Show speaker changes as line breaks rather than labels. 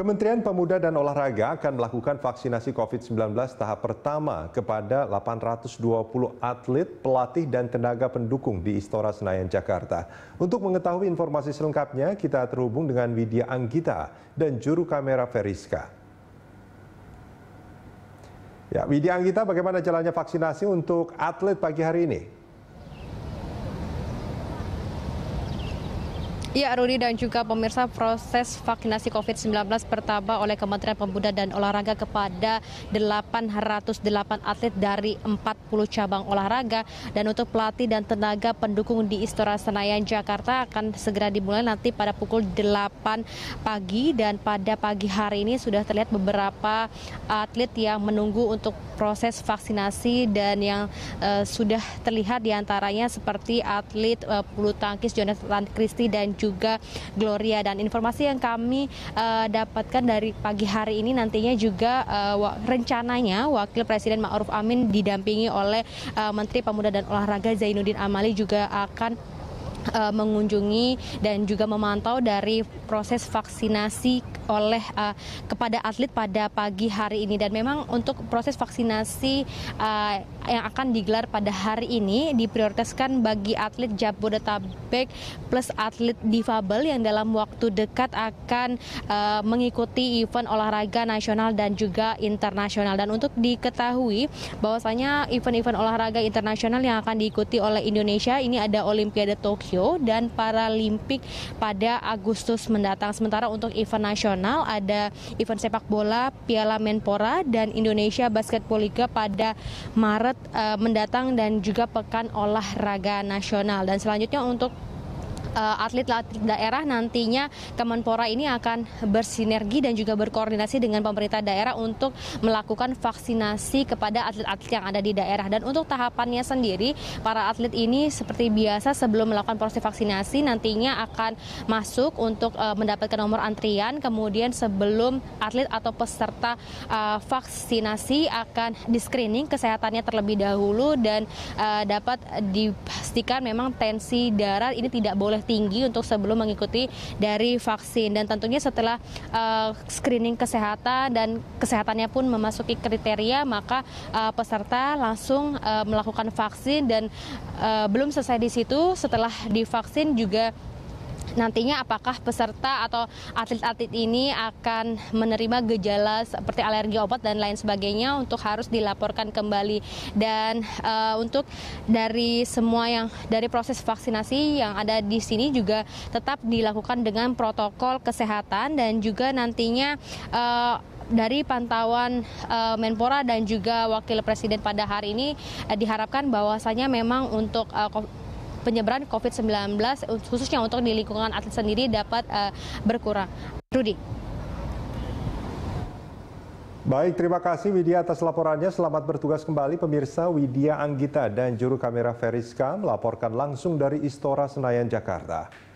Kementerian Pemuda dan Olahraga akan melakukan vaksinasi COVID-19 tahap pertama kepada 820 atlet, pelatih, dan tenaga pendukung di Istora Senayan, Jakarta. Untuk mengetahui informasi selengkapnya, kita terhubung dengan Widya Anggita dan juru kamera Veriska. Ya, Widya Anggita, bagaimana jalannya vaksinasi untuk atlet pagi hari ini?
Ya, Rudi dan juga pemirsa proses vaksinasi COVID-19 bertambah oleh Kementerian Pemuda dan Olahraga kepada 808 atlet dari 40 cabang olahraga dan untuk pelatih dan tenaga pendukung di Istora Senayan Jakarta akan segera dimulai nanti pada pukul 8 pagi dan pada pagi hari ini sudah terlihat beberapa atlet yang menunggu untuk proses vaksinasi dan yang uh, sudah terlihat diantaranya seperti atlet uh, bulu tangkis Jonathan Christie dan juga Gloria dan informasi yang kami uh, dapatkan dari pagi hari ini nantinya juga uh, rencananya Wakil Presiden Ma'ruf Amin didampingi oleh uh, Menteri Pemuda dan Olahraga Zainuddin Amali juga akan mengunjungi dan juga memantau dari proses vaksinasi oleh uh, eh, kepada atlet pada pagi hari ini dan memang untuk proses vaksinasi uh, yang akan digelar pada hari ini diprioritaskan bagi atlet Jabodetabek plus atlet difabel yang dalam waktu dekat akan uh, mengikuti event olahraga nasional dan juga internasional dan untuk diketahui bahwasanya event-event olahraga internasional yang akan diikuti oleh Indonesia ini ada Olimpiade Tokyo dan Paralimpik pada Agustus mendatang sementara untuk event nasional nasional ada event sepak bola Piala Menpora dan Indonesia Basket Poliga pada Maret uh, mendatang dan juga Pekan Olahraga Nasional. Dan selanjutnya untuk atlet-atlet eh, daerah nantinya Kemenpora ini akan bersinergi dan juga berkoordinasi dengan pemerintah daerah untuk melakukan vaksinasi kepada atlet-atlet yang ada di daerah. Dan untuk tahapannya sendiri, para atlet ini seperti biasa sebelum melakukan proses vaksinasi nantinya akan masuk untuk eh, mendapatkan nomor antrian, kemudian sebelum atlet atau peserta eh, vaksinasi akan di screening kesehatannya terlebih dahulu dan dapat dipastikan memang tensi darah ini tidak boleh sudah tinggi untuk sebelum mengikuti dari vaksin dan tentunya setelah uh, screening kesehatan dan kesehatannya pun memasuki kriteria maka uh, peserta langsung uh, melakukan vaksin dan uh, belum selesai di situ setelah divaksin juga nantinya apakah peserta atau atlet-atlet ini akan menerima gejala seperti alergi obat dan lain sebagainya untuk harus dilaporkan kembali dan uh, untuk dari semua yang dari proses vaksinasi yang ada di sini juga tetap dilakukan dengan protokol kesehatan dan juga nantinya uh, dari pantauan uh, Menpora dan juga Wakil Presiden pada hari ini uh, diharapkan bahwasanya memang untuk uh, penyebaran COVID-19 khususnya untuk di lingkungan atlet sendiri dapat uh, berkurang. Rudi.
Baik, terima kasih Widya atas laporannya. Selamat bertugas kembali pemirsa Widya Anggita dan juru kamera Feriska melaporkan langsung dari Istora Senayan, Jakarta.